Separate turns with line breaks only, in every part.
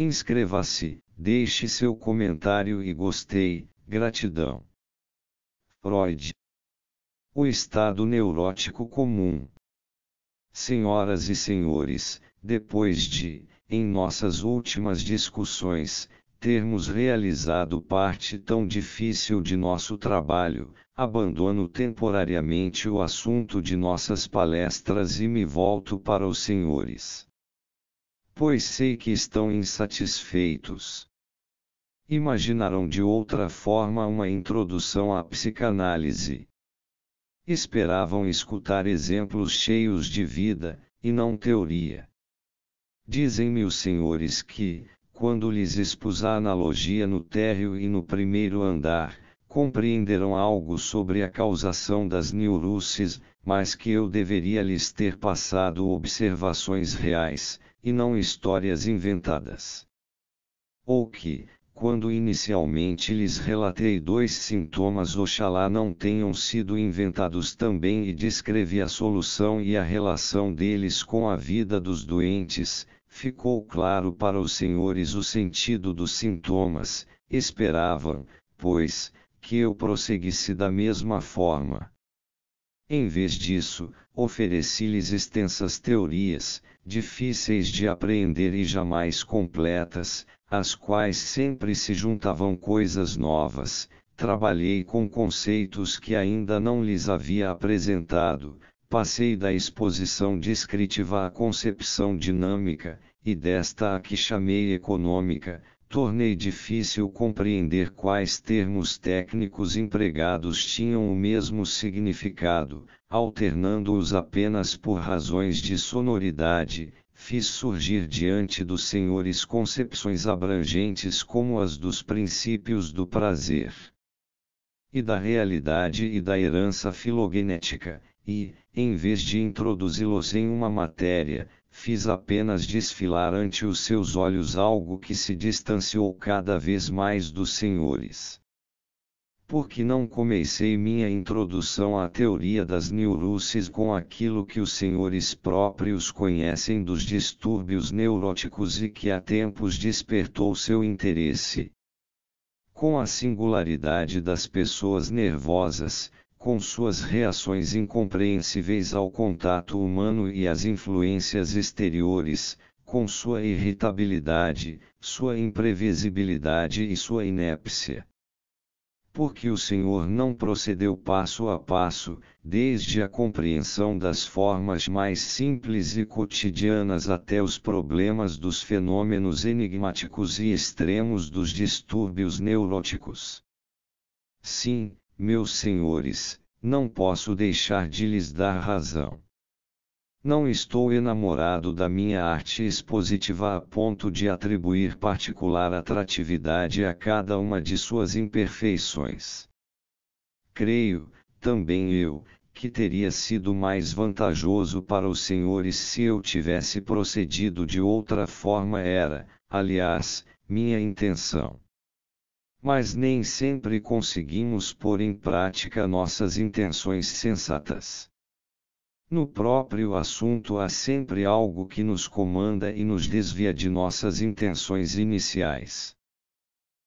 Inscreva-se, deixe seu comentário e gostei, gratidão. Freud. O estado neurótico comum. Senhoras e senhores, depois de, em nossas últimas discussões, termos realizado parte tão difícil de nosso trabalho, abandono temporariamente o assunto de nossas palestras e me volto para os senhores pois sei que estão insatisfeitos. Imaginarão de outra forma uma introdução à psicanálise. Esperavam escutar exemplos cheios de vida, e não teoria. Dizem-me os senhores que, quando lhes expus a analogia no térreo e no primeiro andar, compreenderão algo sobre a causação das neuroses, mas que eu deveria lhes ter passado observações reais, e não histórias inventadas. Ou que, quando inicialmente lhes relatei dois sintomas, oxalá não tenham sido inventados também e descrevi a solução e a relação deles com a vida dos doentes, ficou claro para os senhores o sentido dos sintomas, esperavam, pois, que eu prosseguisse da mesma forma. Em vez disso, ofereci-lhes extensas teorias, difíceis de apreender e jamais completas, às quais sempre se juntavam coisas novas. Trabalhei com conceitos que ainda não lhes havia apresentado, passei da exposição descritiva à concepção dinâmica, e desta a que chamei econômica, tornei difícil compreender quais termos técnicos empregados tinham o mesmo significado, alternando-os apenas por razões de sonoridade, fiz surgir diante dos senhores concepções abrangentes como as dos princípios do prazer e da realidade e da herança filogenética, e, em vez de introduzi-los em uma matéria, fiz apenas desfilar ante os seus olhos algo que se distanciou cada vez mais dos senhores. Porque não comecei minha introdução à teoria das neuroses com aquilo que os senhores próprios conhecem dos distúrbios neuróticos e que há tempos despertou seu interesse? Com a singularidade das pessoas nervosas, com suas reações incompreensíveis ao contato humano e às influências exteriores, com sua irritabilidade, sua imprevisibilidade e sua inépcia. Porque o Senhor não procedeu passo a passo, desde a compreensão das formas mais simples e cotidianas até os problemas dos fenômenos enigmáticos e extremos dos distúrbios neuróticos. Sim, meus senhores, não posso deixar de lhes dar razão. Não estou enamorado da minha arte expositiva a ponto de atribuir particular atratividade a cada uma de suas imperfeições. Creio, também eu, que teria sido mais vantajoso para os senhores se eu tivesse procedido de outra forma era, aliás, minha intenção mas nem sempre conseguimos pôr em prática nossas intenções sensatas. No próprio assunto há sempre algo que nos comanda e nos desvia de nossas intenções iniciais.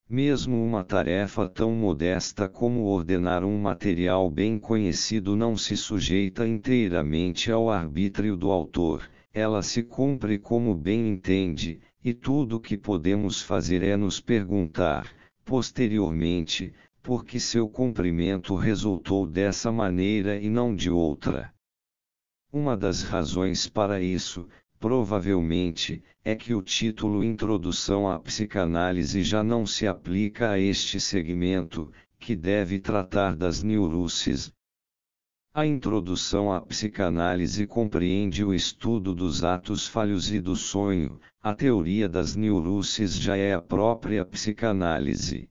Mesmo uma tarefa tão modesta como ordenar um material bem conhecido não se sujeita inteiramente ao arbítrio do autor, ela se cumpre como bem entende, e tudo o que podemos fazer é nos perguntar: posteriormente, porque seu cumprimento resultou dessa maneira e não de outra. Uma das razões para isso, provavelmente, é que o título Introdução à Psicanálise já não se aplica a este segmento, que deve tratar das neuroses, a introdução à psicanálise compreende o estudo dos atos falhos e do sonho, a teoria das neuroses já é a própria psicanálise.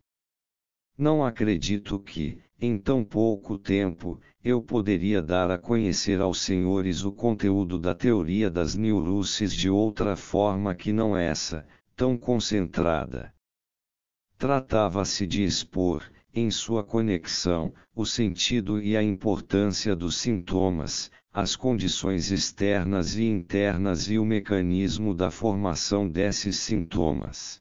Não acredito que, em tão pouco tempo, eu poderia dar a conhecer aos senhores o conteúdo da teoria das neuroses de outra forma que não essa, tão concentrada. Tratava-se de expor, em sua conexão, o sentido e a importância dos sintomas, as condições externas e internas e o mecanismo da formação desses sintomas.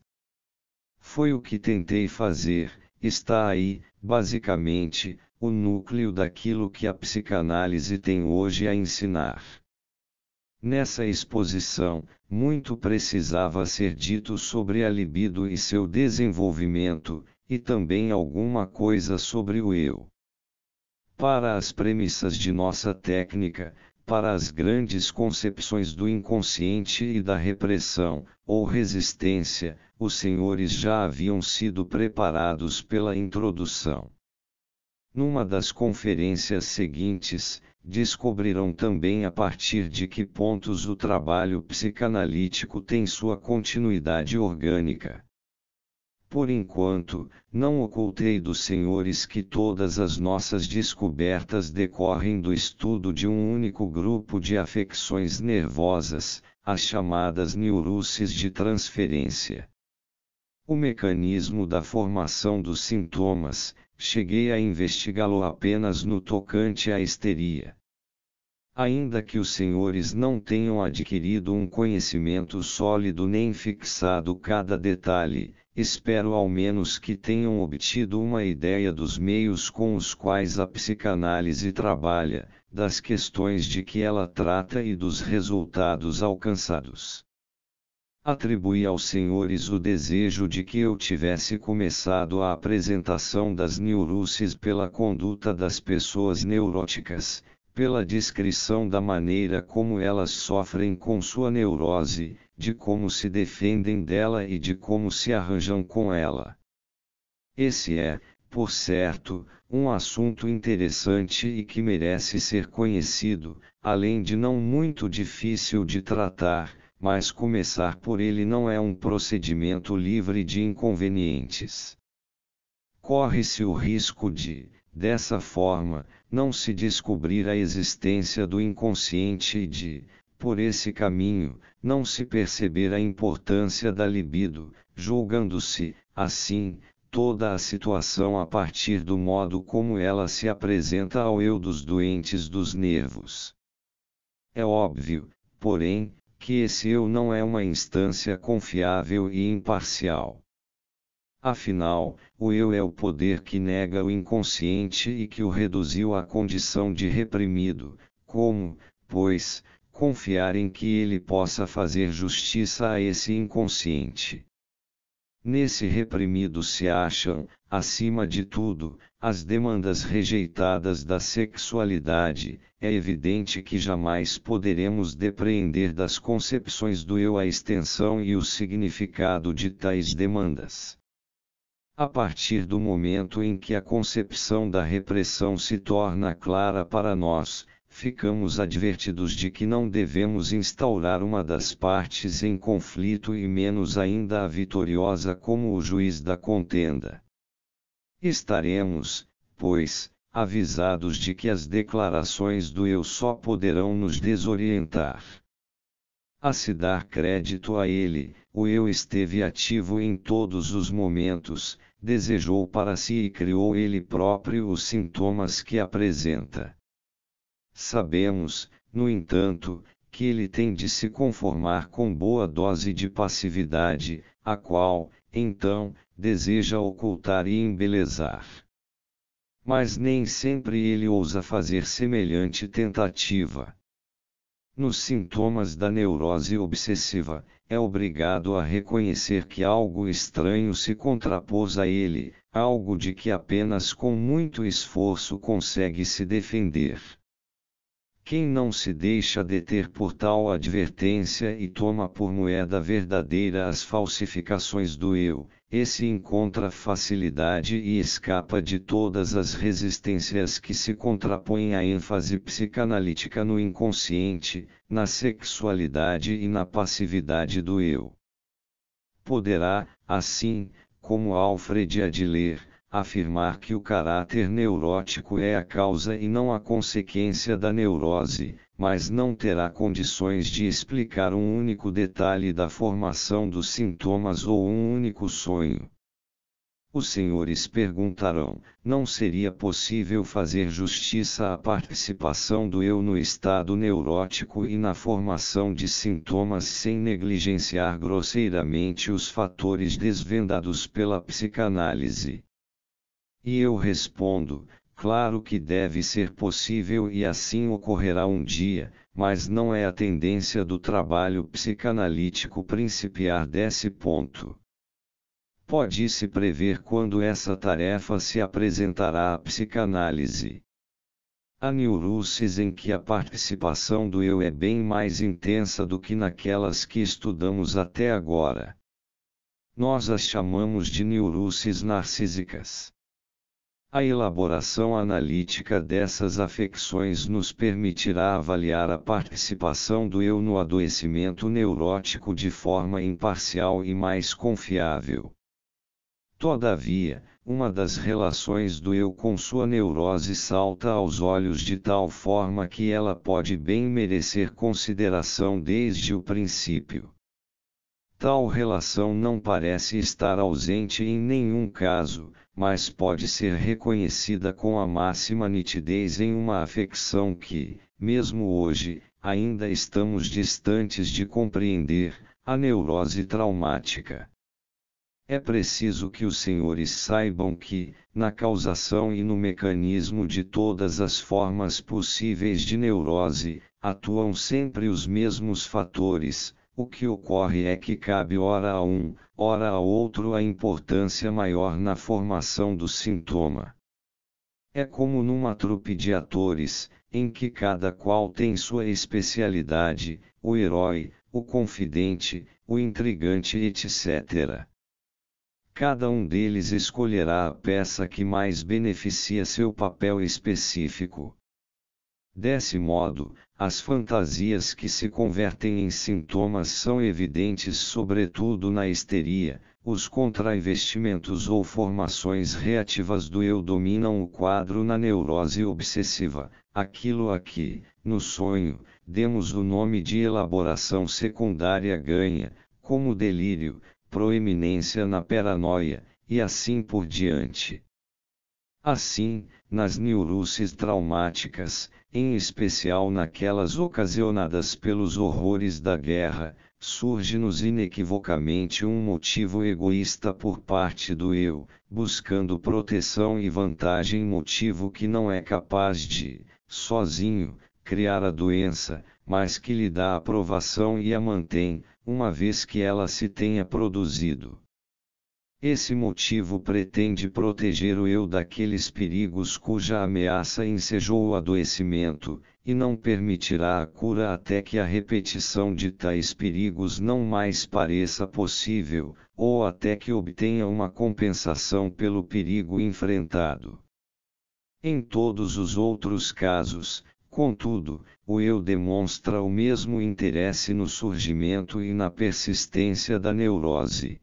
Foi o que tentei fazer, está aí, basicamente, o núcleo daquilo que a psicanálise tem hoje a ensinar. Nessa exposição, muito precisava ser dito sobre a libido e seu desenvolvimento, e também alguma coisa sobre o eu. Para as premissas de nossa técnica, para as grandes concepções do inconsciente e da repressão, ou resistência, os senhores já haviam sido preparados pela introdução. Numa das conferências seguintes, descobrirão também a partir de que pontos o trabalho psicanalítico tem sua continuidade orgânica. Por enquanto, não ocultei dos senhores que todas as nossas descobertas decorrem do estudo de um único grupo de afecções nervosas, as chamadas neuroses de transferência. O mecanismo da formação dos sintomas, cheguei a investigá-lo apenas no tocante à histeria ainda que os senhores não tenham adquirido um conhecimento sólido nem fixado cada detalhe, espero ao menos que tenham obtido uma ideia dos meios com os quais a psicanálise trabalha, das questões de que ela trata e dos resultados alcançados. Atribui aos senhores o desejo de que eu tivesse começado a apresentação das neurosis pela conduta das pessoas neuróticas, pela descrição da maneira como elas sofrem com sua neurose, de como se defendem dela e de como se arranjam com ela. Esse é, por certo, um assunto interessante e que merece ser conhecido, além de não muito difícil de tratar, mas começar por ele não é um procedimento livre de inconvenientes. Corre-se o risco de, Dessa forma, não se descobrir a existência do inconsciente e de, por esse caminho, não se perceber a importância da libido, julgando-se, assim, toda a situação a partir do modo como ela se apresenta ao eu dos doentes dos nervos. É óbvio, porém, que esse eu não é uma instância confiável e imparcial. Afinal, o eu é o poder que nega o inconsciente e que o reduziu à condição de reprimido. Como, pois, confiar em que ele possa fazer justiça a esse inconsciente? Nesse reprimido se acham, acima de tudo, as demandas rejeitadas da sexualidade. É evidente que jamais poderemos depreender das concepções do eu a extensão e o significado de tais demandas. A partir do momento em que a concepção da repressão se torna clara para nós, ficamos advertidos de que não devemos instaurar uma das partes em conflito e menos ainda a vitoriosa como o juiz da contenda. Estaremos, pois, avisados de que as declarações do eu só poderão nos desorientar. A se dar crédito a ele, o eu esteve ativo em todos os momentos, desejou para si e criou ele próprio os sintomas que apresenta. Sabemos, no entanto, que ele tem de se conformar com boa dose de passividade, a qual, então, deseja ocultar e embelezar. Mas nem sempre ele ousa fazer semelhante tentativa. Nos sintomas da neurose obsessiva, é obrigado a reconhecer que algo estranho se contrapôs a ele, algo de que apenas com muito esforço consegue se defender. Quem não se deixa deter por tal advertência e toma por moeda verdadeira as falsificações do eu, esse encontra facilidade e escapa de todas as resistências que se contrapõem à ênfase psicanalítica no inconsciente, na sexualidade e na passividade do eu. Poderá, assim, como Alfred Adler, afirmar que o caráter neurótico é a causa e não a consequência da neurose, mas não terá condições de explicar um único detalhe da formação dos sintomas ou um único sonho. Os senhores perguntarão: não seria possível fazer justiça à participação do eu no estado neurótico e na formação de sintomas sem negligenciar grosseiramente os fatores desvendados pela psicanálise? E eu respondo: Claro que deve ser possível e assim ocorrerá um dia, mas não é a tendência do trabalho psicanalítico principiar desse ponto. Pode-se prever quando essa tarefa se apresentará à psicanálise. Há neuroses em que a participação do eu é bem mais intensa do que naquelas que estudamos até agora. Nós as chamamos de neuroses narcísicas. A elaboração analítica dessas afecções nos permitirá avaliar a participação do eu no adoecimento neurótico de forma imparcial e mais confiável. Todavia, uma das relações do eu com sua neurose salta aos olhos de tal forma que ela pode bem merecer consideração desde o princípio. Tal relação não parece estar ausente em nenhum caso, mas pode ser reconhecida com a máxima nitidez em uma afecção que, mesmo hoje, ainda estamos distantes de compreender, a neurose traumática. É preciso que os senhores saibam que, na causação e no mecanismo de todas as formas possíveis de neurose, atuam sempre os mesmos fatores, o que ocorre é que cabe ora a um, ora a outro a importância maior na formação do sintoma. É como numa trupe de atores, em que cada qual tem sua especialidade, o herói, o confidente, o intrigante, etc. Cada um deles escolherá a peça que mais beneficia seu papel específico. Desse modo, as fantasias que se convertem em sintomas são evidentes sobretudo na histeria, os contrainvestimentos ou formações reativas do eu dominam o quadro na neurose obsessiva, aquilo a que, no sonho, demos o nome de elaboração secundária ganha, como delírio, proeminência na paranoia, e assim por diante. Assim, nas neuroses traumáticas, em especial naquelas ocasionadas pelos horrores da guerra, surge-nos inequivocamente um motivo egoísta por parte do eu, buscando proteção e vantagem, motivo que não é capaz de, sozinho, criar a doença, mas que lhe dá aprovação e a mantém, uma vez que ela se tenha produzido. Esse motivo pretende proteger o eu daqueles perigos cuja ameaça ensejou o adoecimento, e não permitirá a cura até que a repetição de tais perigos não mais pareça possível, ou até que obtenha uma compensação pelo perigo enfrentado. Em todos os outros casos, Contudo, o eu demonstra o mesmo interesse no surgimento e na persistência da neurose.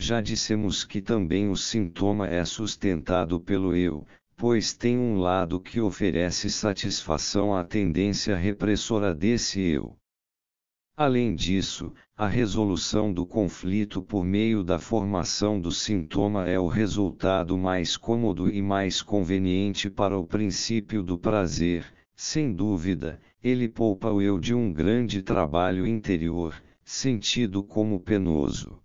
Já dissemos que também o sintoma é sustentado pelo eu, pois tem um lado que oferece satisfação à tendência repressora desse eu. Além disso, a resolução do conflito por meio da formação do sintoma é o resultado mais cômodo e mais conveniente para o princípio do prazer, sem dúvida, ele poupa o eu de um grande trabalho interior, sentido como penoso.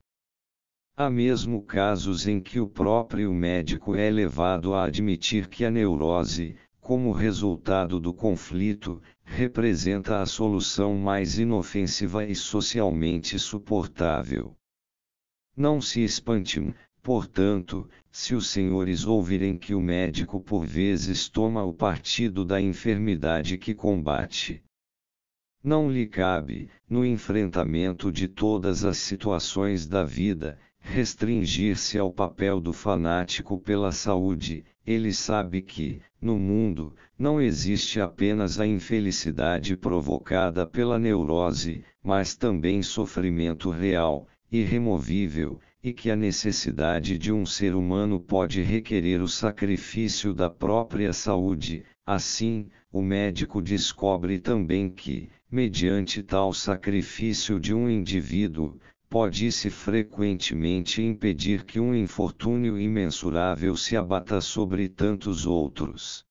Há mesmo casos em que o próprio médico é levado a admitir que a neurose, como resultado do conflito, representa a solução mais inofensiva e socialmente suportável. Não se espante, portanto, se os senhores ouvirem que o médico por vezes toma o partido da enfermidade que combate. Não lhe cabe, no enfrentamento de todas as situações da vida, restringir-se ao papel do fanático pela saúde, ele sabe que, no mundo, não existe apenas a infelicidade provocada pela neurose, mas também sofrimento real, irremovível, e que a necessidade de um ser humano pode requerer o sacrifício da própria saúde. Assim, o médico descobre também que, mediante tal sacrifício de um indivíduo, pode-se frequentemente impedir que um infortúnio imensurável se abata sobre tantos outros.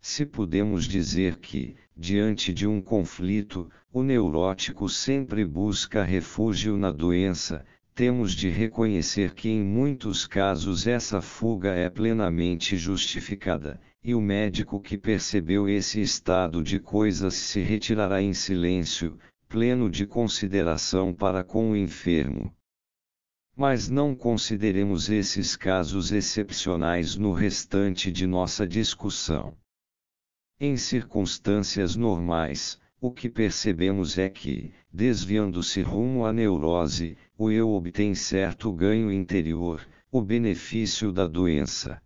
Se podemos dizer que, diante de um conflito, o neurótico sempre busca refúgio na doença, temos de reconhecer que em muitos casos essa fuga é plenamente justificada, e o médico que percebeu esse estado de coisas se retirará em silêncio, pleno de consideração para com o enfermo. Mas não consideremos esses casos excepcionais no restante de nossa discussão. Em circunstâncias normais, o que percebemos é que, desviando-se rumo à neurose, o eu obtém certo ganho interior, o benefício da doença.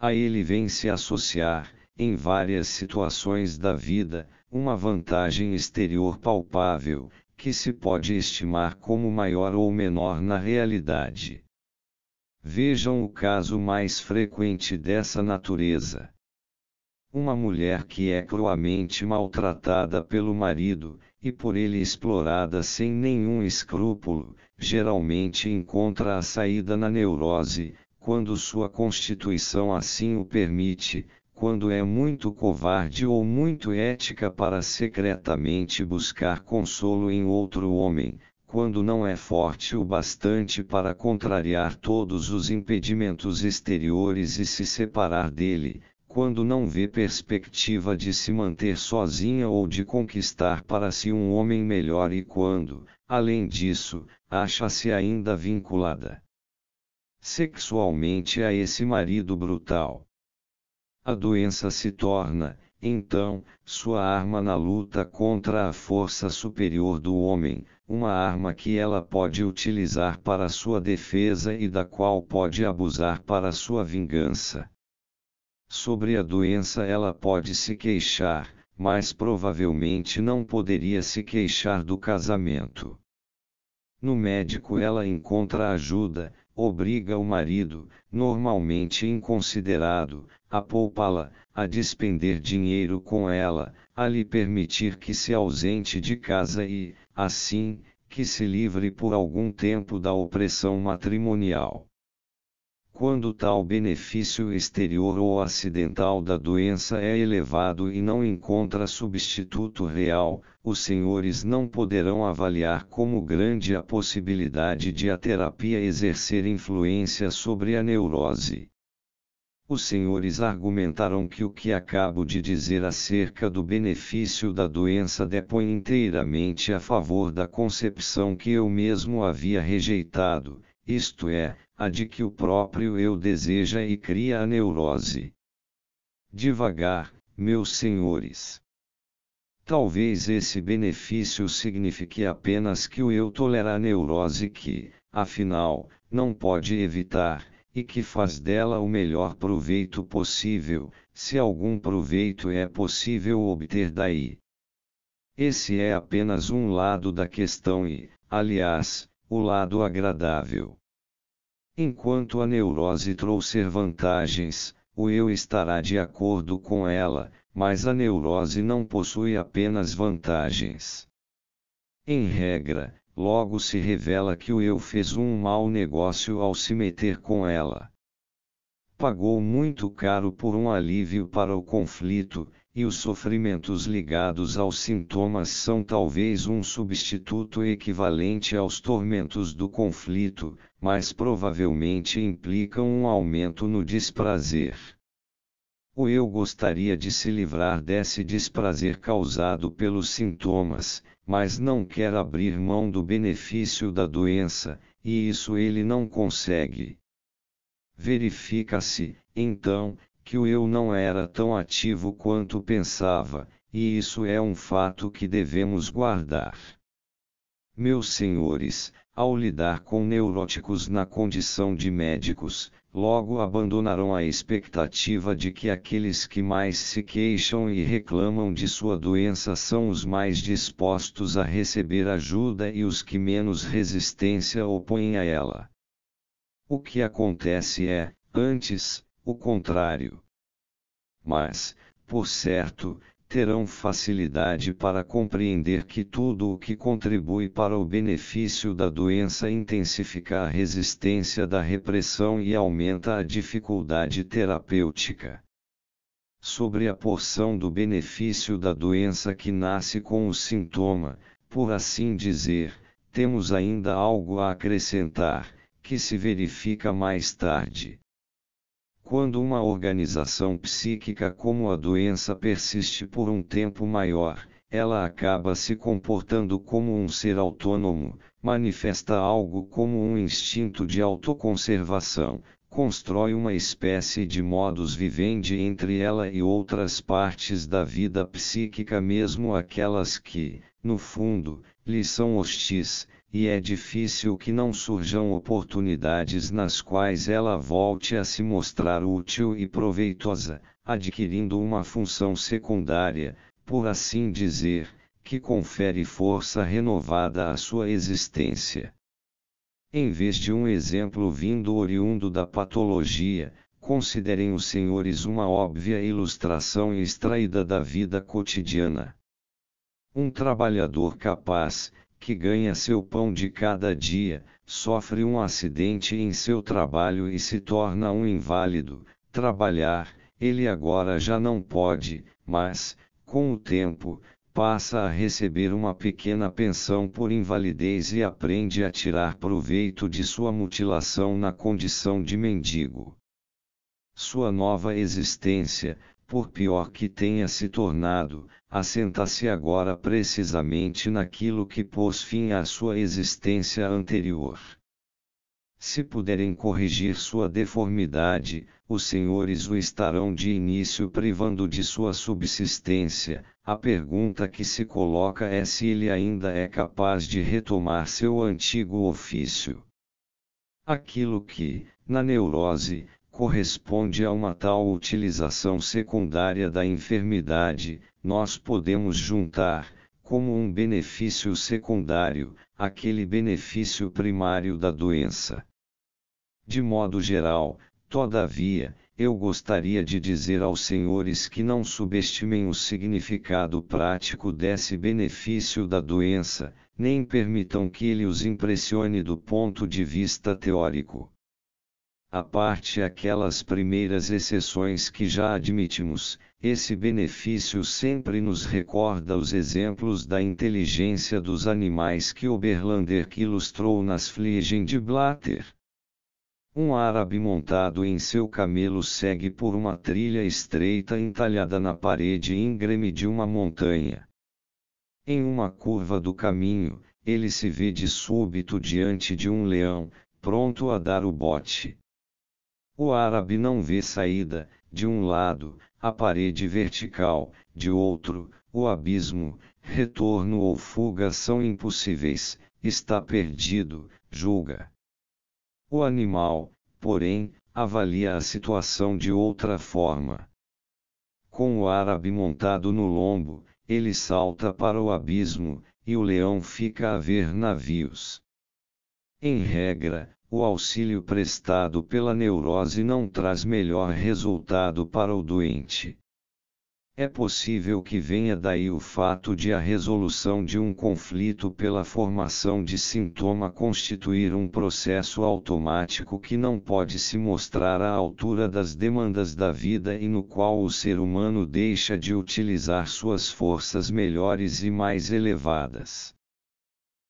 A ele vem se associar, em várias situações da vida, uma vantagem exterior palpável, que se pode estimar como maior ou menor na realidade. Vejam o caso mais frequente dessa natureza. Uma mulher que é cruamente maltratada pelo marido, e por ele explorada sem nenhum escrúpulo, geralmente encontra a saída na neurose, quando sua constituição assim o permite, quando é muito covarde ou muito ética para secretamente buscar consolo em outro homem, quando não é forte o bastante para contrariar todos os impedimentos exteriores e se separar dele, quando não vê perspectiva de se manter sozinha ou de conquistar para si um homem melhor e quando, além disso, acha-se ainda vinculada sexualmente a esse marido brutal. A doença se torna, então, sua arma na luta contra a força superior do homem, uma arma que ela pode utilizar para sua defesa e da qual pode abusar para sua vingança. Sobre a doença ela pode se queixar, mas provavelmente não poderia se queixar do casamento. No médico ela encontra ajuda, obriga o marido, normalmente inconsiderado, a poupá-la, a despender dinheiro com ela, a lhe permitir que se ausente de casa e, assim, que se livre por algum tempo da opressão matrimonial. Quando tal benefício exterior ou acidental da doença é elevado e não encontra substituto real, os senhores não poderão avaliar como grande a possibilidade de a terapia exercer influência sobre a neurose. Os senhores argumentaram que o que acabo de dizer acerca do benefício da doença depõe inteiramente a favor da concepção que eu mesmo havia rejeitado, isto é, a de que o próprio eu deseja e cria a neurose. Devagar, meus senhores. Talvez esse benefício signifique apenas que o eu tolera a neurose que, afinal, não pode evitar e que faz dela o melhor proveito possível, se algum proveito é possível obter daí. Esse é apenas um lado da questão e, aliás, o lado agradável. Enquanto a neurose trouxer vantagens, o eu estará de acordo com ela, mas a neurose não possui apenas vantagens. Em regra, logo se revela que o eu fez um mau negócio ao se meter com ela. Pagou muito caro por um alívio para o conflito, e os sofrimentos ligados aos sintomas são talvez um substituto equivalente aos tormentos do conflito, mas provavelmente implicam um aumento no desprazer eu gostaria de se livrar desse desprazer causado pelos sintomas, mas não quer abrir mão do benefício da doença, e isso ele não consegue. Verifica-se, então, que o eu não era tão ativo quanto pensava, e isso é um fato que devemos guardar. Meus senhores, ao lidar com neuróticos na condição de médicos, logo abandonarão a expectativa de que aqueles que mais se queixam e reclamam de sua doença são os mais dispostos a receber ajuda e os que menos resistência opõem a ela. O que acontece é, antes, o contrário. Mas, por certo, terão facilidade para compreender que tudo o que contribui para o benefício da doença intensifica a resistência da repressão e aumenta a dificuldade terapêutica. Sobre a porção do benefício da doença que nasce com o sintoma, por assim dizer, temos ainda algo a acrescentar, que se verifica mais tarde. Quando uma organização psíquica como a doença persiste por um tempo maior, ela acaba se comportando como um ser autônomo, manifesta algo como um instinto de autoconservação, constrói uma espécie de modus vivendi entre ela e outras partes da vida psíquica, mesmo aquelas que, no fundo, lhes são hostis, e é difícil que não surjam oportunidades nas quais ela volte a se mostrar útil e proveitosa, adquirindo uma função secundária, por assim dizer, que confere força renovada à sua existência. Em vez de um exemplo vindo oriundo da patologia, considerem os senhores uma óbvia ilustração extraída da vida cotidiana. Um trabalhador capaz, que ganha seu pão de cada dia, sofre um acidente em seu trabalho e se torna um inválido. Trabalhar, ele agora já não pode, mas, com o tempo, passa a receber uma pequena pensão por invalidez e aprende a tirar proveito de sua mutilação na condição de mendigo. Sua nova existência, por pior que tenha se tornado, assenta-se agora precisamente naquilo que pôs fim à sua existência anterior. Se puderem corrigir sua deformidade, os senhores o estarão de início privando de sua subsistência. A pergunta que se coloca é se ele ainda é capaz de retomar seu antigo ofício. Aquilo que, na neurose, corresponde a uma tal utilização secundária da enfermidade, nós podemos juntar, como um benefício secundário, aquele benefício primário da doença. De modo geral, todavia, eu gostaria de dizer aos senhores que não subestimem o significado prático desse benefício da doença, nem permitam que ele os impressione do ponto de vista teórico a parte aquelas primeiras exceções que já admitimos, esse benefício sempre nos recorda os exemplos da inteligência dos animais que Oberlander ilustrou nas Fliegen de Blatter. Um árabe montado em seu camelo segue por uma trilha estreita entalhada na parede íngreme de uma montanha. Em uma curva do caminho, ele se vê de súbito diante de um leão, pronto a dar o bote. O árabe não vê saída, de um lado, a parede vertical, de outro, o abismo, retorno ou fuga são impossíveis, está perdido, julga. O animal, porém, avalia a situação de outra forma. Com o árabe montado no lombo, ele salta para o abismo, e o leão fica a ver navios. Em regra, o auxílio prestado pela neurose não traz melhor resultado para o doente. É possível que venha daí o fato de a resolução de um conflito pela formação de sintoma constituir um processo automático que não pode se mostrar à altura das demandas da vida e no qual o ser humano deixa de utilizar suas forças melhores e mais elevadas.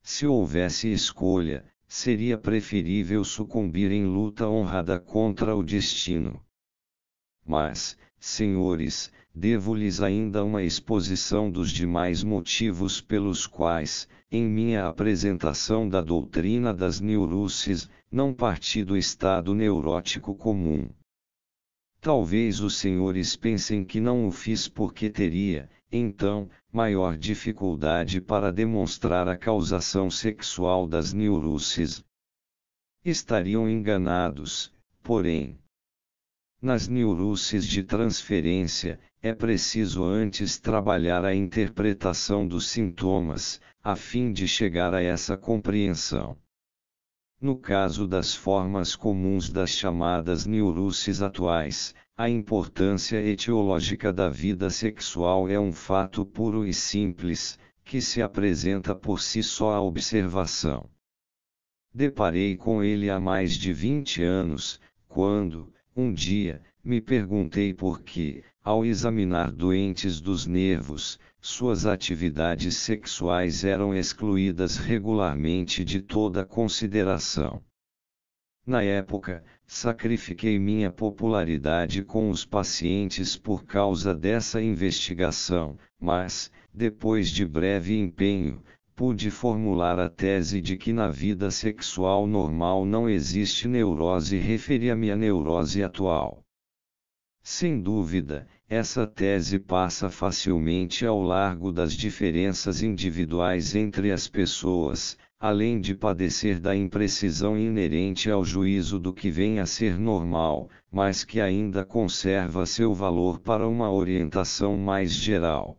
Se houvesse escolha, seria preferível sucumbir em luta honrada contra o destino. Mas, senhores, devo-lhes ainda uma exposição dos demais motivos pelos quais, em minha apresentação da doutrina das neuroses, não parti do estado neurótico comum. Talvez os senhores pensem que não o fiz porque teria, então, maior dificuldade para demonstrar a causação sexual das neuroses. Estariam enganados, porém. Nas neuroses de transferência, é preciso antes trabalhar a interpretação dos sintomas, a fim de chegar a essa compreensão. No caso das formas comuns das chamadas neuroses atuais, a importância etiológica da vida sexual é um fato puro e simples, que se apresenta por si só à observação. Deparei com ele há mais de 20 anos, quando, um dia, me perguntei por que, ao examinar doentes dos nervos, suas atividades sexuais eram excluídas regularmente de toda consideração. Na época, Sacrifiquei minha popularidade com os pacientes por causa dessa investigação, mas, depois de breve empenho, pude formular a tese de que na vida sexual normal não existe neurose referi-me à neurose atual. Sem dúvida, essa tese passa facilmente ao largo das diferenças individuais entre as pessoas, além de padecer da imprecisão inerente ao juízo do que vem a ser normal, mas que ainda conserva seu valor para uma orientação mais geral.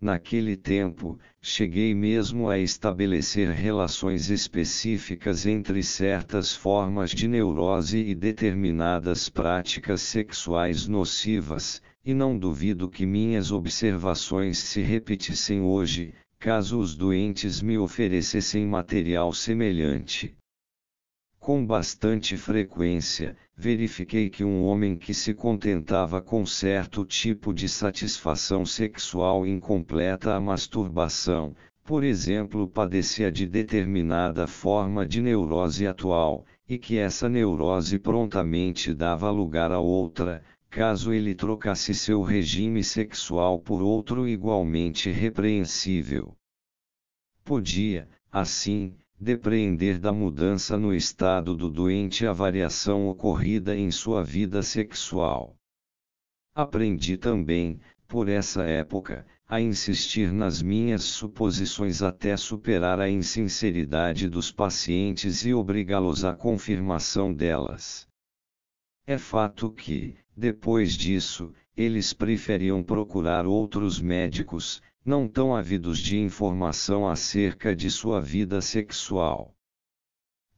Naquele tempo, cheguei mesmo a estabelecer relações específicas entre certas formas de neurose e determinadas práticas sexuais nocivas, e não duvido que minhas observações se repetissem hoje, caso os doentes me oferecessem material semelhante. Com bastante frequência, verifiquei que um homem que se contentava com certo tipo de satisfação sexual incompleta a masturbação, por exemplo, padecia de determinada forma de neurose atual, e que essa neurose prontamente dava lugar a outra, caso ele trocasse seu regime sexual por outro igualmente repreensível. Podia, assim, depreender da mudança no estado do doente a variação ocorrida em sua vida sexual. Aprendi também, por essa época, a insistir nas minhas suposições até superar a insinceridade dos pacientes e obrigá-los à confirmação delas. É fato que, depois disso, eles preferiam procurar outros médicos, não tão ávidos de informação acerca de sua vida sexual.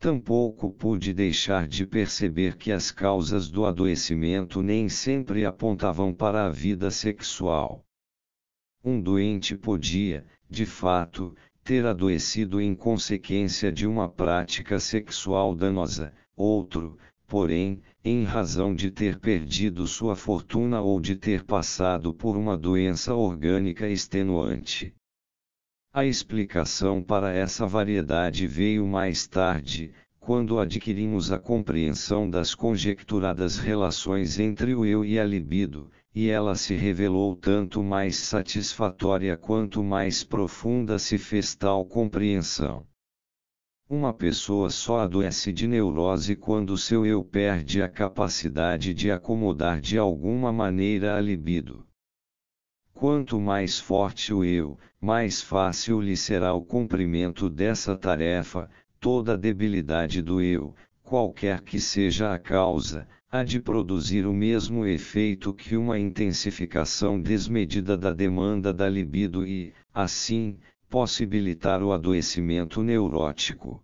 Tampouco pude deixar de perceber que as causas do adoecimento nem sempre apontavam para a vida sexual. Um doente podia, de fato, ter adoecido em consequência de uma prática sexual danosa, outro, porém, em razão de ter perdido sua fortuna ou de ter passado por uma doença orgânica extenuante. A explicação para essa variedade veio mais tarde, quando adquirimos a compreensão das conjecturadas relações entre o eu e a libido, e ela se revelou tanto mais satisfatória quanto mais profunda se fez tal compreensão. Uma pessoa só adoece de neurose quando seu eu perde a capacidade de acomodar de alguma maneira a libido. Quanto mais forte o eu, mais fácil lhe será o cumprimento dessa tarefa, toda debilidade do eu, qualquer que seja a causa, há de produzir o mesmo efeito que uma intensificação desmedida da demanda da libido e, assim, possibilitar o adoecimento neurótico.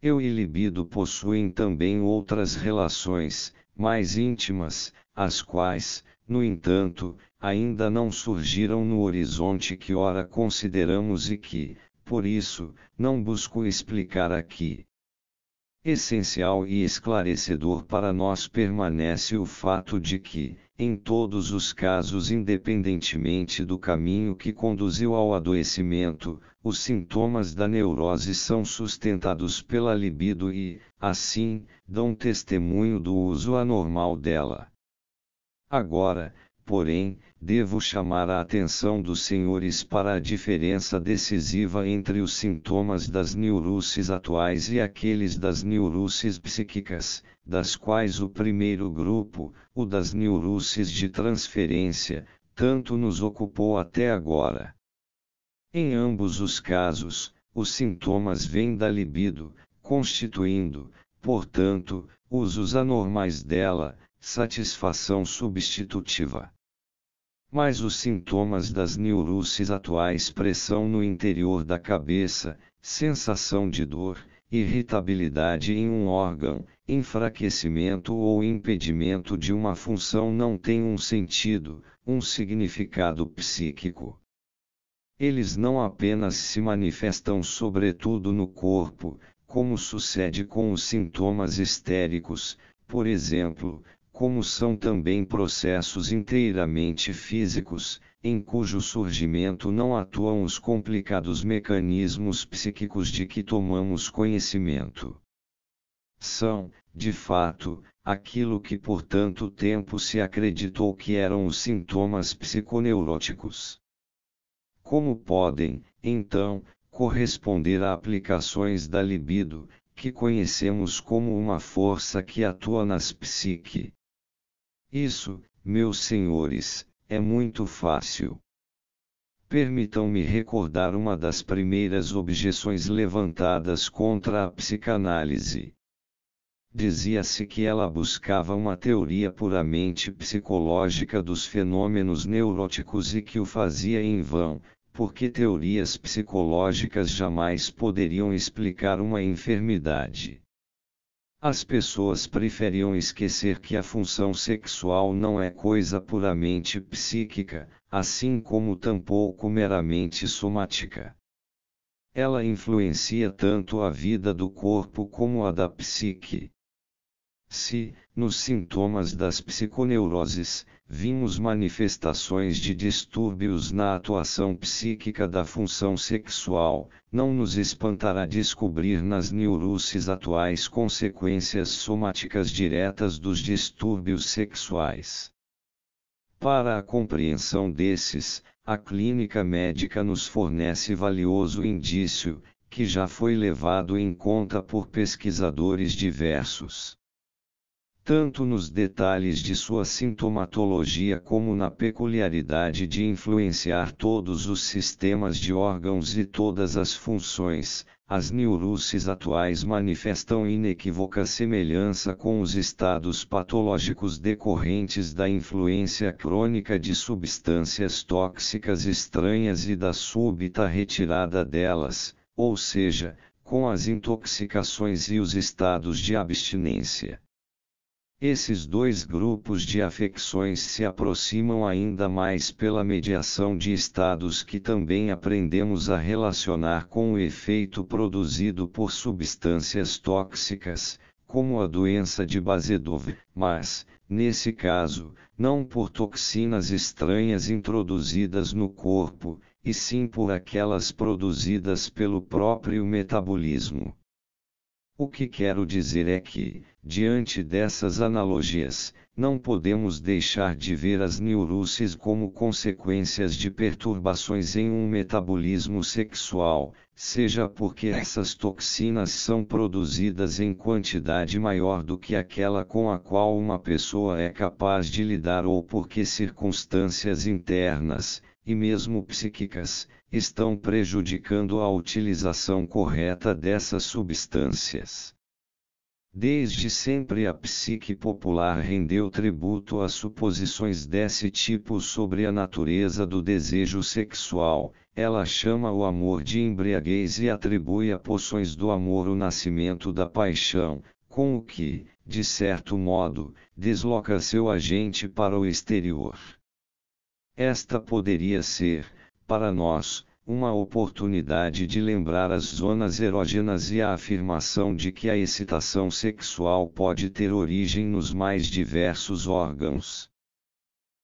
Eu e libido possuem também outras relações, mais íntimas, as quais, no entanto, ainda não surgiram no horizonte que ora consideramos e que, por isso, não busco explicar aqui. Essencial e esclarecedor para nós permanece o fato de que, em todos os casos, independentemente do caminho que conduziu ao adoecimento, os sintomas da neurose são sustentados pela libido e, assim, dão testemunho do uso anormal dela. Agora, porém, devo chamar a atenção dos senhores para a diferença decisiva entre os sintomas das neuroses atuais e aqueles das neuroses psíquicas, das quais o primeiro grupo, o das neuroses de transferência, tanto nos ocupou até agora. Em ambos os casos, os sintomas vêm da libido, constituindo, portanto, usos anormais dela, satisfação substitutiva mas os sintomas das neuroses atuais pressão no interior da cabeça, sensação de dor, irritabilidade em um órgão, enfraquecimento ou impedimento de uma função não têm um sentido, um significado psíquico. Eles não apenas se manifestam sobretudo no corpo, como sucede com os sintomas histéricos, por exemplo, como são também processos inteiramente físicos, em cujo surgimento não atuam os complicados mecanismos psíquicos de que tomamos conhecimento. São, de fato, aquilo que por tanto tempo se acreditou que eram os sintomas psiconeuróticos. Como podem, então, corresponder a aplicações da libido, que conhecemos como uma força que atua nas psique? Isso, meus senhores, é muito fácil. Permitam-me recordar uma das primeiras objeções levantadas contra a psicanálise. Dizia-se que ela buscava uma teoria puramente psicológica dos fenômenos neuróticos e que o fazia em vão, porque teorias psicológicas jamais poderiam explicar uma enfermidade. As pessoas preferiam esquecer que a função sexual não é coisa puramente psíquica, assim como tampouco meramente somática. Ela influencia tanto a vida do corpo como a da psique. Se, nos sintomas das psiconeuroses, vimos manifestações de distúrbios na atuação psíquica da função sexual, não nos espantará descobrir nas neuroses atuais consequências somáticas diretas dos distúrbios sexuais. Para a compreensão desses, a clínica médica nos fornece valioso indício, que já foi levado em conta por pesquisadores diversos tanto nos detalhes de sua sintomatologia como na peculiaridade de influenciar todos os sistemas de órgãos e todas as funções, as neuroses atuais manifestam inequívoca semelhança com os estados patológicos decorrentes da influência crônica de substâncias tóxicas estranhas e da súbita retirada delas, ou seja, com as intoxicações e os estados de abstinência. Esses dois grupos de afecções se aproximam ainda mais pela mediação de estados que também aprendemos a relacionar com o efeito produzido por substâncias tóxicas, como a doença de Bazedov, mas, nesse caso, não por toxinas estranhas introduzidas no corpo, e sim por aquelas produzidas pelo próprio metabolismo. O que quero dizer é que, diante dessas analogias, não podemos deixar de ver as neuroses como consequências de perturbações em um metabolismo sexual, seja porque essas toxinas são produzidas em quantidade maior do que aquela com a qual uma pessoa é capaz de lidar ou porque circunstâncias internas, e mesmo psíquicas, estão prejudicando a utilização correta dessas substâncias. Desde sempre a psique popular rendeu tributo a suposições desse tipo sobre a natureza do desejo sexual, ela chama o amor de embriaguez e atribui a poções do amor o nascimento da paixão, com o que, de certo modo, desloca seu agente para o exterior. Esta poderia ser, para nós, uma oportunidade de lembrar as zonas erógenas e a afirmação de que a excitação sexual pode ter origem nos mais diversos órgãos.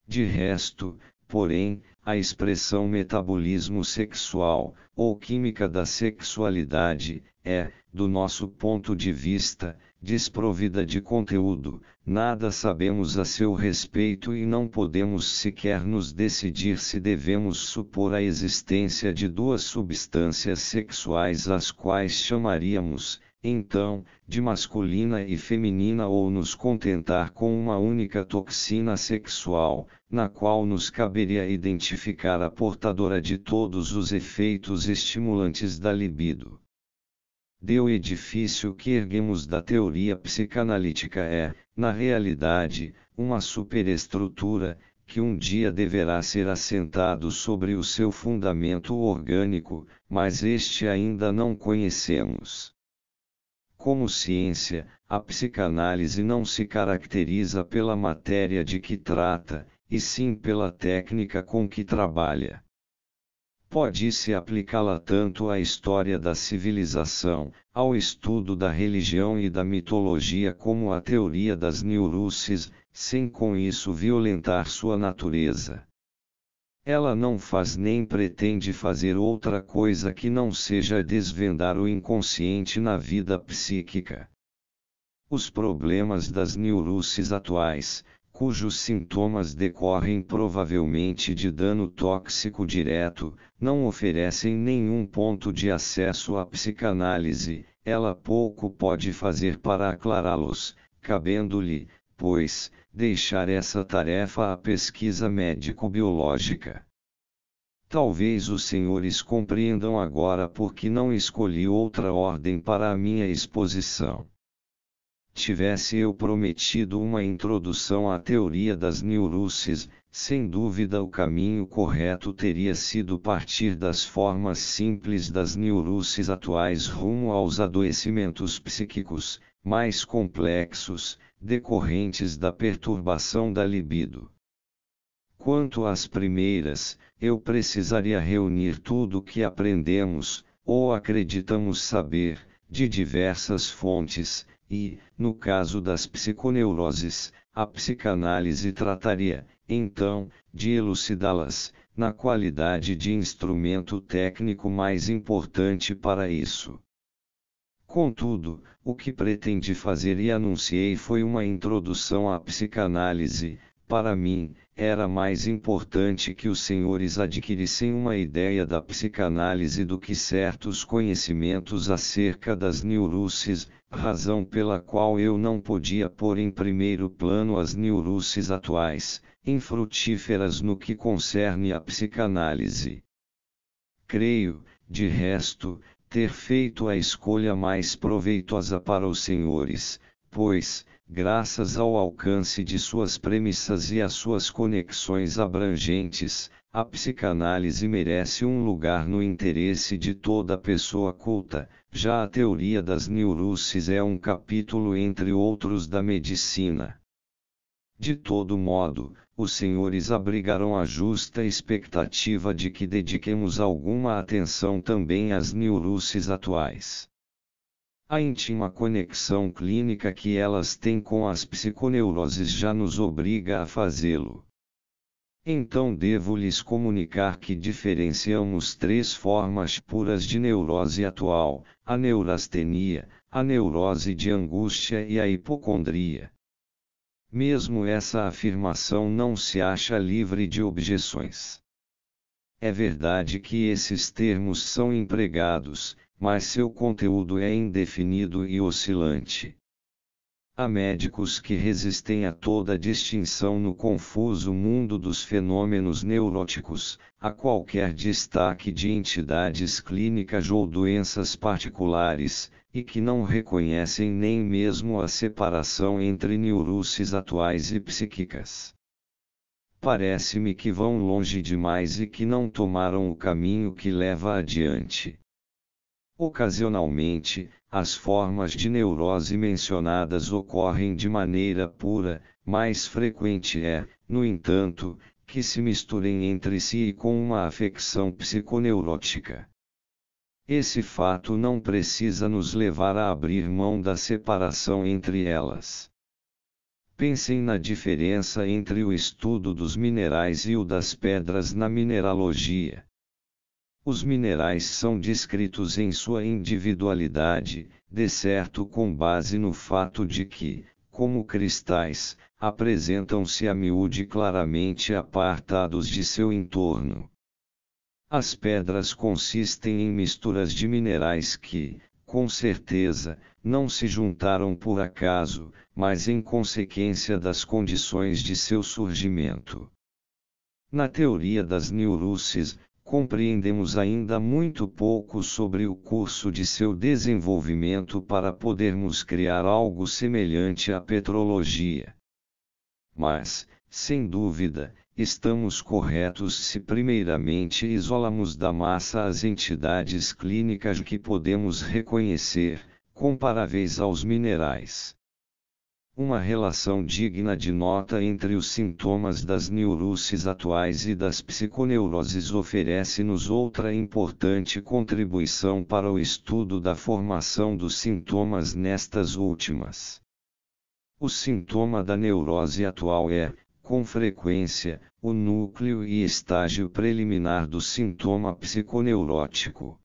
De resto, porém, a expressão metabolismo sexual, ou química da sexualidade, é, do nosso ponto de vista, desprovida de conteúdo, nada sabemos a seu respeito e não podemos sequer nos decidir se devemos supor a existência de duas substâncias sexuais as quais chamaríamos, então, de masculina e feminina ou nos contentar com uma única toxina sexual, na qual nos caberia identificar a portadora de todos os efeitos estimulantes da libido. Deu o edifício que erguemos da teoria psicanalítica é, na realidade, uma superestrutura, que um dia deverá ser assentado sobre o seu fundamento orgânico, mas este ainda não conhecemos. Como ciência, a psicanálise não se caracteriza pela matéria de que trata, e sim pela técnica com que trabalha pode-se aplicá-la tanto à história da civilização, ao estudo da religião e da mitologia como à teoria das neuroses, sem com isso violentar sua natureza. Ela não faz nem pretende fazer outra coisa que não seja desvendar o inconsciente na vida psíquica. Os problemas das neuroses atuais, cujos sintomas decorrem provavelmente de dano tóxico direto, não oferecem nenhum ponto de acesso à psicanálise, ela pouco pode fazer para aclará-los, cabendo-lhe, pois, deixar essa tarefa à pesquisa médico-biológica. Talvez os senhores compreendam agora por que não escolhi outra ordem para a minha exposição. Tivesse eu prometido uma introdução à teoria das neuroses, sem dúvida o caminho correto teria sido partir das formas simples das neuroses atuais rumo aos adoecimentos psíquicos, mais complexos, decorrentes da perturbação da libido. Quanto às primeiras, eu precisaria reunir tudo o que aprendemos, ou acreditamos saber, de diversas fontes, e, no caso das psiconeuroses, a psicanálise trataria, então, de elucidá-las, na qualidade de instrumento técnico mais importante para isso. Contudo, o que pretendi fazer e anunciei foi uma introdução à psicanálise, para mim, era mais importante que os senhores adquirissem uma ideia da psicanálise do que certos conhecimentos acerca das neuroses razão pela qual eu não podia pôr em primeiro plano as neuroses atuais, infrutíferas no que concerne à psicanálise. Creio, de resto, ter feito a escolha mais proveitosa para os senhores, pois, graças ao alcance de suas premissas e às suas conexões abrangentes, a psicanálise merece um lugar no interesse de toda pessoa culta, já a teoria das neurosis é um capítulo entre outros da medicina. De todo modo, os senhores abrigarão a justa expectativa de que dediquemos alguma atenção também às neurosis atuais. A íntima conexão clínica que elas têm com as psiconeuroses já nos obriga a fazê-lo. Então devo lhes comunicar que diferenciamos três formas puras de neurose atual: a neurastenia, a neurose de angústia e a hipocondria. Mesmo essa afirmação não se acha livre de objeções. É verdade que esses termos são empregados, mas seu conteúdo é indefinido e oscilante. Há médicos que resistem a toda distinção no confuso mundo dos fenômenos neuróticos, a qualquer destaque de entidades clínicas ou doenças particulares, e que não reconhecem nem mesmo a separação entre neuroses atuais e psíquicas. Parece-me que vão longe demais e que não tomaram o caminho que leva adiante. Ocasionalmente, as formas de neurose mencionadas ocorrem de maneira pura, mais frequente é, no entanto, que se misturem entre si e com uma afecção psiconeurótica. Esse fato não precisa nos levar a abrir mão da separação entre elas. Pensem na diferença entre o estudo dos minerais e o das pedras na mineralogia. Os minerais são descritos em sua individualidade, de certo com base no fato de que, como cristais, apresentam-se a miúde claramente apartados de seu entorno. As pedras consistem em misturas de minerais que, com certeza, não se juntaram por acaso, mas em consequência das condições de seu surgimento. Na teoria das neuruses, compreendemos ainda muito pouco sobre o curso de seu desenvolvimento para podermos criar algo semelhante à petrologia. Mas, sem dúvida, estamos corretos se primeiramente isolamos da massa as entidades clínicas que podemos reconhecer, comparáveis aos minerais. Uma relação digna de nota entre os sintomas das neuroses atuais e das psiconeuroses oferece-nos outra importante contribuição para o estudo da formação dos sintomas nestas últimas. O sintoma da neurose atual é, com frequência, o núcleo e estágio preliminar do sintoma psiconeurótico.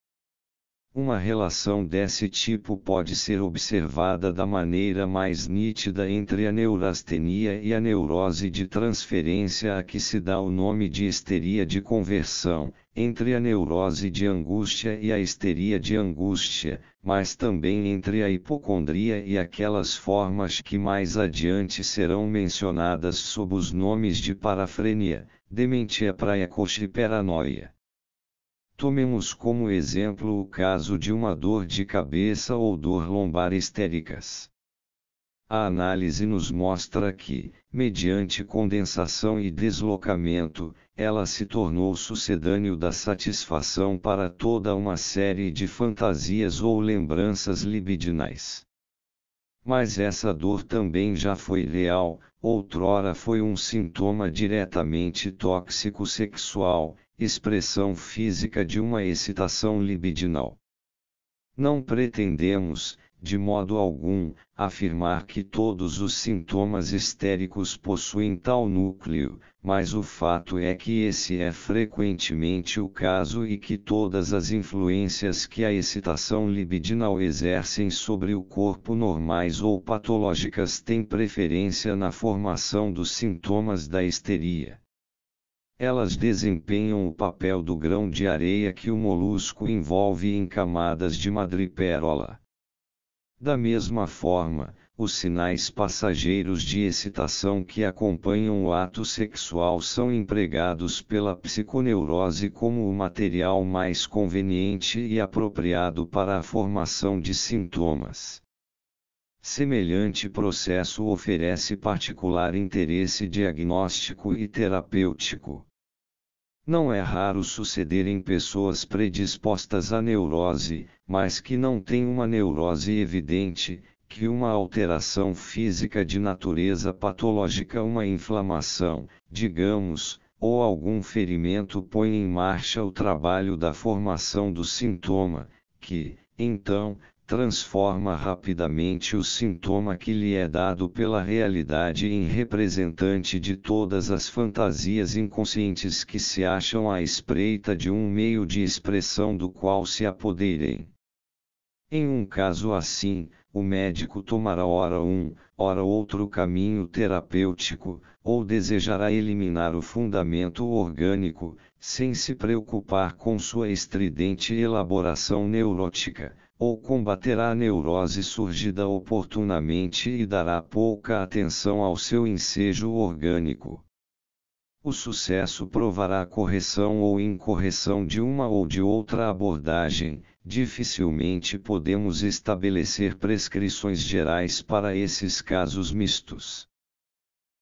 Uma relação desse tipo pode ser observada da maneira mais nítida entre a neurastenia e a neurose de transferência a que se dá o nome de histeria de conversão, entre a neurose de angústia e a histeria de angústia, mas também entre a hipocondria e aquelas formas que mais adiante serão mencionadas sob os nomes de parafrenia, dementia praia e paranoia. Tomemos como exemplo o caso de uma dor de cabeça ou dor lombar histéricas. A análise nos mostra que, mediante condensação e deslocamento, ela se tornou sucedâneo da satisfação para toda uma série de fantasias ou lembranças libidinais. Mas essa dor também já foi real, outrora foi um sintoma diretamente tóxico sexual, expressão física de uma excitação libidinal. Não pretendemos, de modo algum, afirmar que todos os sintomas histéricos possuem tal núcleo, mas o fato é que esse é frequentemente o caso e que todas as influências que a excitação libidinal exercem sobre o corpo normais ou patológicas têm preferência na formação dos sintomas da histeria. Elas desempenham o papel do grão de areia que o molusco envolve em camadas de madrepérola. Da mesma forma, os sinais passageiros de excitação que acompanham o ato sexual são empregados pela psiconeurose como o material mais conveniente e apropriado para a formação de sintomas. Semelhante processo oferece particular interesse diagnóstico e terapêutico. Não é raro suceder em pessoas predispostas à neurose, mas que não têm uma neurose evidente, que uma alteração física de natureza patológica, uma inflamação, digamos, ou algum ferimento põe em marcha o trabalho da formação do sintoma, que, então, transforma rapidamente o sintoma que lhe é dado pela realidade em representante de todas as fantasias inconscientes que se acham à espreita de um meio de expressão do qual se apoderem. Em um caso assim, o médico tomará ora um, ora outro caminho terapêutico, ou desejará eliminar o fundamento orgânico, sem se preocupar com sua estridente elaboração neurótica ou combaterá a neurose surgida oportunamente e dará pouca atenção ao seu ensejo orgânico. O sucesso provará a correção ou incorreção de uma ou de outra abordagem, dificilmente podemos estabelecer prescrições gerais para esses casos mistos.